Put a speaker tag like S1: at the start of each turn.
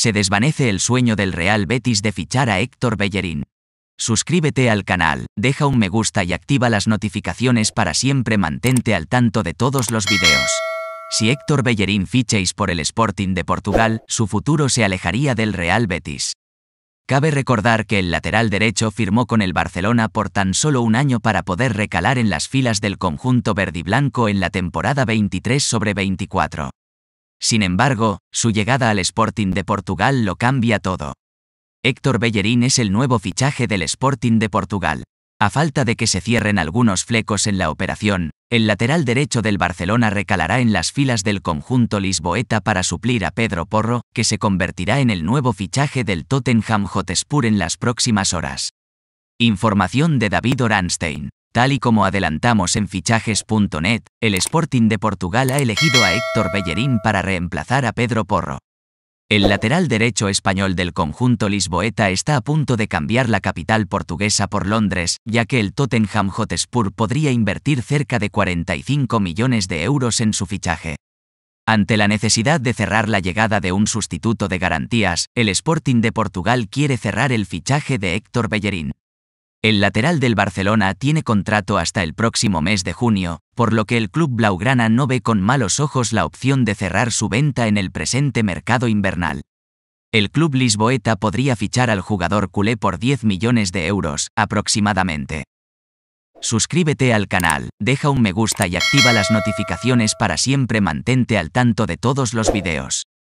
S1: se desvanece el sueño del Real Betis de fichar a Héctor Bellerín. Suscríbete al canal, deja un me gusta y activa las notificaciones para siempre mantente al tanto de todos los videos. Si Héctor Bellerín fichéis por el Sporting de Portugal, su futuro se alejaría del Real Betis. Cabe recordar que el lateral derecho firmó con el Barcelona por tan solo un año para poder recalar en las filas del conjunto verdiblanco en la temporada 23 sobre 24. Sin embargo, su llegada al Sporting de Portugal lo cambia todo. Héctor Bellerín es el nuevo fichaje del Sporting de Portugal. A falta de que se cierren algunos flecos en la operación, el lateral derecho del Barcelona recalará en las filas del conjunto lisboeta para suplir a Pedro Porro, que se convertirá en el nuevo fichaje del Tottenham Hotspur en las próximas horas. Información de David Oranstein. Tal y como adelantamos en fichajes.net, el Sporting de Portugal ha elegido a Héctor Bellerín para reemplazar a Pedro Porro. El lateral derecho español del conjunto lisboeta está a punto de cambiar la capital portuguesa por Londres, ya que el Tottenham Hotspur podría invertir cerca de 45 millones de euros en su fichaje. Ante la necesidad de cerrar la llegada de un sustituto de garantías, el Sporting de Portugal quiere cerrar el fichaje de Héctor Bellerín. El lateral del Barcelona tiene contrato hasta el próximo mes de junio, por lo que el club blaugrana no ve con malos ojos la opción de cerrar su venta en el presente mercado invernal. El club lisboeta podría fichar al jugador culé por 10 millones de euros, aproximadamente. Suscríbete al canal, deja un me gusta y activa las notificaciones para siempre mantente al tanto de todos los videos.